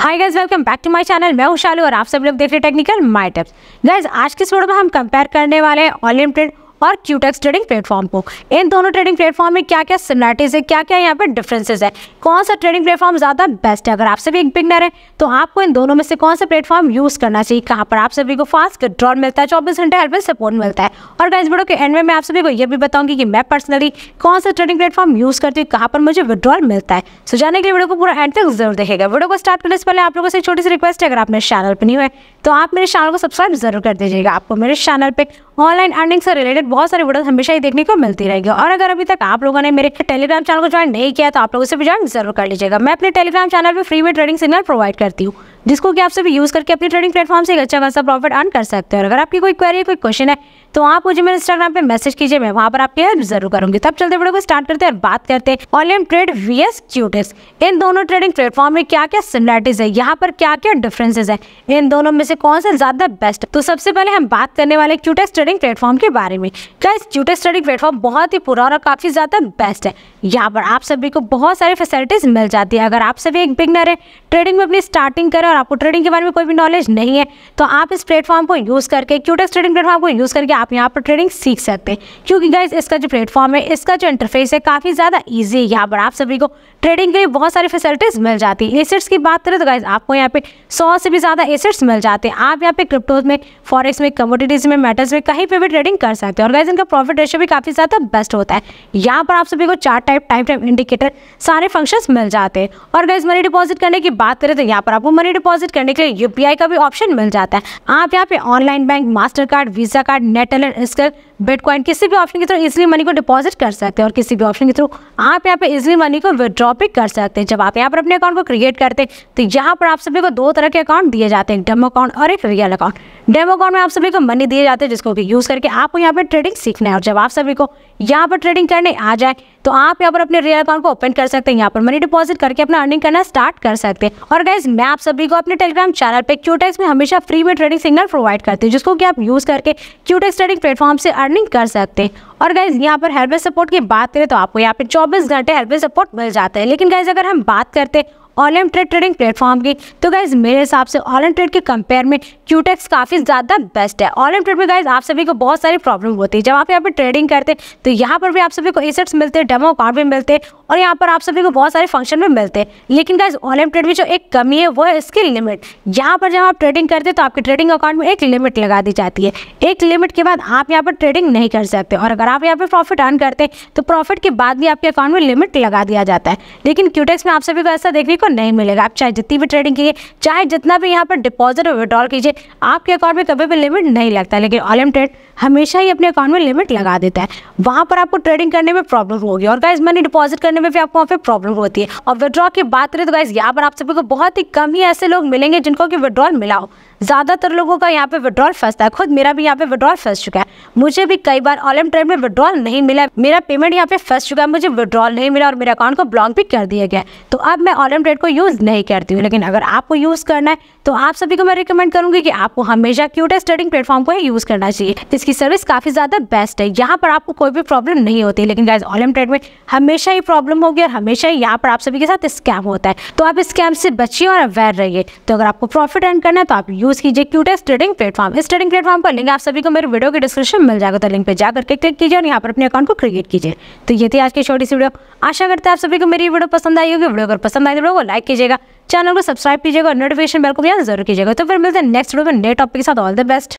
hi guys welcome back to my channel मैं हूं शालू और आप सब लोग देख रहे टेक्निकल माय टिप्स गाइज आज के इस वीडियो में हम कंपेयर करने वाले हैं ऑनलाइन प्रिंट और क्यूटेक्स ट्रेडिंग प्लेटफॉर्म को इन दोनों ट्रेडिंग प्लेटफॉर्म में क्या क्या सिमिलरिटीज़ है क्या क्या यहाँ पर डिफरेंसेस है कौन सा ट्रेडिंग प्लेटफॉर्म ज़्यादा बेस्ट है अगर आप सभी एक बिगनर है तो आपको इन दोनों में से कौन सा प्लेटफॉर्म यूज़ करना चाहिए कहाँ पर आप सभी को फास्ट विड्रॉल मिलता है चौबीस घंटे हेल्प सपोर्ट मिलता है और गाइस वीडियो के एंड में मैं आप सभी को यह भी बताऊंगी कि मैं पर्सनली कौन सा ट्रेडिंग प्लेटफॉर्म यूज़ करती हूँ कहाँ पर मुझे विड्रॉल मिलता है सो जाने के लिए वीडियो को पूरा एंड तक जरूर देखेगा वीडियो को स्टार्ट करने से पहले आप लोगों से छोटी सी रिक्वेस्ट है अगर आप मेरे चैनल पर नहीं हुए तो आप मेरे चैनल को सब्सक्राइब जरूर कर दीजिएगा आपको मेरे चैनल पर ऑनलाइन अर्निंग से रिलेटेड बहुत सारी वीडियो हमेशा ही देखने को मिलती रहेगी और अगर अभी तक आप लोगों ने मेरे टेलीग्राम चैनल को ज्वाइन नहीं किया तो आप लोग उसे भी ज्वाइन जरूर कर लीजिएगा मैं अपने टेलीग्राम चैनल पर फ्री में ट्रेडिंग सिग्नल प्रोवाइड करती हूँ जिसको कि आप सभी यूज़ करके अपने ट्रेडिंग प्लेटफॉर्म से एक अच्छा खासा प्रॉफिट अर्न कर सकते हैं और अगर आपकी कोई क्वेरी कोई क्वेश्चन है तो आप मुझे मेरे इंस्टाग्राम पे मैसेज कीजिए मैं वहाँ पर आपकी हेल्प जरूर करूंगी तब तो चलते वीडियो को स्टार्ट करते हैं और बात करते हैं online trade V S Quotex इन दोनों ट्रेडिंग प्लेटफॉर्म में क्या क्या सिमिलरिटीज है यहाँ पर क्या क्या डिफरेंसेज है इन दोनों में से कौन सा ज्यादा बेस्ट है तो सबसे पहले हम बात करने वाले क्यूटेक्स ट्रेडिंग प्लेटफॉर्म के बारे में क्या इस क्यूटेक्स ट्रेडिंग प्लेटफॉर्म बहुत ही पुराना और काफी ज्यादा बेस्ट है यहाँ पर आप सभी को बहुत सारी फैसिलिटीज मिल जाती है अगर आप सभी एक बिगनर है ट्रेडिंग में अपनी स्टार्टिंग करें और आपको ट्रेडिंग के बारे में कोई भी नॉलेज नहीं है तो आप इस प्लेटफॉर्म को यूज करके क्यूटेक्स ट्रेडिंग प्लेटफॉर्म को यूज करके आप यहाँ पर ट्रेडिंग सीख सकते हैं क्योंकि गाइज इसका जो प्लेटफॉर्म है इसका जो इंटरफेस है काफ़ी ज़्यादा ईजी है यहाँ पर आप सभी को ट्रेडिंग के लिए बहुत सारी फैसिलिटीज़ मिल जाती है एसेट्स की बात करें तो गाइज आपको यहाँ पे सौ से भी ज़्यादा एसेट्स मिल जाते हैं आप यहाँ पे क्रिप्टोज में फॉरेक्स में कमोडिटीज़ में मेटल्स में कहीं पर भी ट्रेडिंग कर सकते हैं और गाइज इनका प्रॉफिट रेशो भी काफ़ी ज़्यादा बेस्ट होता है यहाँ पर आप सभी को चार टाइप टाइम टाइम इंडिकेटर सारे फंक्शन मिल जाते हैं और गाइज मनी डिपॉजिट करने की बात करें तो यहाँ पर आपको मनी डिपॉजिट करने के लिए यूपीआई का भी ऑप्शन मिल जाता है आप यहाँ पे online bank master card visa card net metal and scale bitcoin किसी भी ऑप्शन के थ्रू इजिली मनी को डिपॉजिट कर सकते हैं और किसी भी ऑप्शन के थ्रू आप यहाँ पे इजिली मनी को विदड्रॉ भी कर सकते हैं जब आप यहाँ पर अपने अकाउंट को क्रिएट करते हैं तो यहाँ पर आप सभी को दो तरह के अकाउंट दिए जाते हैं डेमो अकाउंट और एक रियल अकाउंट डेमो अकाउंट में आप सभी को मनी दिए जाते हैं जिसको कि यूज़ करके आपको यहाँ पर ट्रेडिंग सीखना है और जब आप सभी को यहाँ पर ट्रेडिंग करने आ जाए तो आप यहाँ पर अपने रियल अकाउंट को ओपन कर सकते हैं यहाँ पर मनी डिपॉजिट करके अपना अर्निंग करना स्टार्ट कर सकते हैं और गाइज मैं आप सभी को अपने टेलीग्राम चैनल पर क्यूटेक्स में हमेशा फ्री में ट्रेडिंग सिग्नल प्रोवाइड करती हूँ जिसको कि आप यूज़ करके क्यूटेक्स ट्रेडिंग प्लेटफॉर्म से अर्न अर्निंग कर सकते हैं और गाइज यहाँ पर हेल्प सपोर्ट की बात करें तो आपको यहाँ पे 24 घंटे हेल्प सपोर्ट मिल जाता है लेकिन गाइज अगर हम बात करते हैं ऑनलाइन ट्रेड ट्रेडिंग प्लेटफॉर्म की तो गाइज मेरे हिसाब से ऑनलाइन ट्रेड के कंपेयर में क्यूटेक्स काफ़ी ज़्यादा बेस्ट है ऑनलाइन ट्रेड में गाइज आप सभी को बहुत सारी प्रॉब्लम होती है जब आप यहाँ पर ट्रेडिंग करते हैं तो यहाँ पर भी आप सभी को एसेट्स मिलते हैं डेमो अकाउंट भी मिलते हैं और यहाँ पर आप सभी को बहुत सारे फंक्शन में मिलते हैं लेकिन गाइज ऑनलाइन ट्रेड में जो एक कमी है वो है इसकी लिमिट यहाँ पर जब आप ट्रेडिंग करते हैं तो आपके ट्रेडिंग अकाउंट में एक लिमिट लगा दी जाती है एक लिमिट के बाद आप यहाँ पर ट्रेडिंग नहीं कर सकते और अगर आप यहाँ पर प्रॉफिट अर्न करते हैं तो प्रॉफिट के बाद भी आपके अकाउंट में लिमिट लगा दिया जाता है लेकिन क्यूटेक्स में आप सभी को ऐसा देखने को नहीं मिलेगा आप चाहे जितनी भी ट्रेडिंग कीजिए चाहे जितना भी यहाँ पर डिपॉजिट और विड्रॉल कीजिए आपके अकाउंट में कभी भी लिमिट नहीं लगता लेकिन ऑनलाइन ट्रेड हमेशा ही अपने अकाउंट में लिमिट लगा देता है वहाँ पर आपको ट्रेडिंग करने में प्रॉब्लम होगी और गाइज मनी डिपॉजिट करने करने में भी आपको वहाँ पे प्रॉब्लम होती है और विड्रॉ की बात करें तो गाइज यहाँ पर आप सभी को बहुत ही कम ही ऐसे लोग मिलेंगे जिनको कि विड्रॉल मिला हो ज़्यादातर लोगों का यहाँ पे विड्रॉल फंसता है खुद मेरा भी यहाँ पे विड्रॉल फंस चुका है मुझे भी कई बार ऑल एम ट्रेड में विड्रॉल नहीं मिला मेरा पेमेंट यहाँ पे फंस चुका है मुझे विड्रॉल नहीं मिला और मेरे अकाउंट को ब्लॉक भी कर दिया गया तो अब मैं ऑल एम ट्रेड को यूज़ नहीं करती हूँ लेकिन अगर आपको यूज़ करना है तो आप सभी को मैं रिकमेंड करूँगी कि आपको हमेशा क्यूटेस्ट ट्रेडिंग प्लेटफॉर्म को यूज़ करना चाहिए जिसकी सर्विस काफ़ी ज़्यादा बेस्ट है यहाँ पर आपको कोई भी प्रॉब्लम नहीं होती लेकिन गाइज ऑल एम ट्रेड में हमेशा ही प्रॉब्लम होगी और हमेशा ही यहाँ पर आप सभी के साथ स्कैम होता है तो आप स्कैम से बचिए और अवेयर रहिए तो अगर आपको प्रॉफिट अर्न करना है तो आप यूज यूज़ कीजिए क्यूटेस्ट ट्रेडिंग प्लेटफॉर्म इस ट्रेडिंग प्लेटफॉर्म पर लिंक आप सभी को मेरे वीडियो के डिस्क्रिप्शन मिल जाएगा तो लिंक पर जाकर के क्लिक कीजिए और यहाँ पर अपने अकाउंट को क्रिएट कीजिए तो ये थी आज की छोटी सी वीडियो आशा करते हैं आप सभी को मेरी वीडियो पसंद आई होगी वीडियो अगर पसंद आई तो वीडियो को लाइक कीजिएगा चैनल को सब्सक्राइब कीजिएगा और नोटिफिकेशन बिल को भी जरूर कीजिएगा तो फिर मिलते हैं नेक्स्ट वीडियो में नए टॉपिक के साथ ऑल द बेस्ट